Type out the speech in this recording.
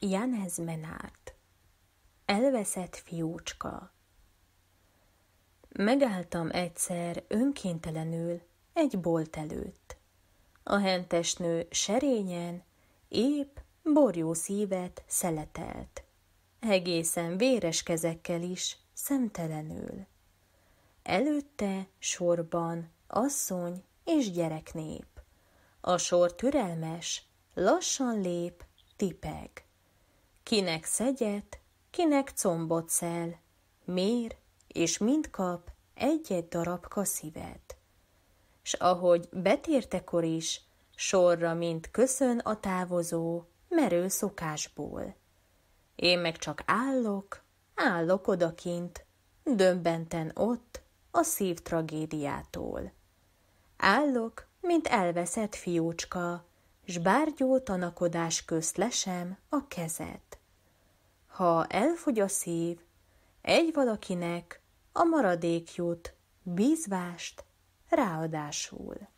Janez Menárt, elveszett fiúcska. Megálltam egyszer önkéntelenül egy bolt előtt. A hentesnő serényen, épp borjó szívet szeletelt. Egészen véres kezekkel is, szemtelenül. Előtte sorban asszony és gyereknép. A sor türelmes, lassan lép, tipeg. Kinek szegyet, kinek combot szel, mér, és mind kap egy-egy darabka szívet. S ahogy betértekor is, sorra mint köszön a távozó, merő szokásból. Én meg csak állok, állok odakint, dömbenten ott, a szív tragédiától. Állok, mint elveszett fiúcska, s bárgyó tanakodás közt lesem a kezed. Ha elfogy a szív, egy valakinek a maradék jut, bízvást ráadásul.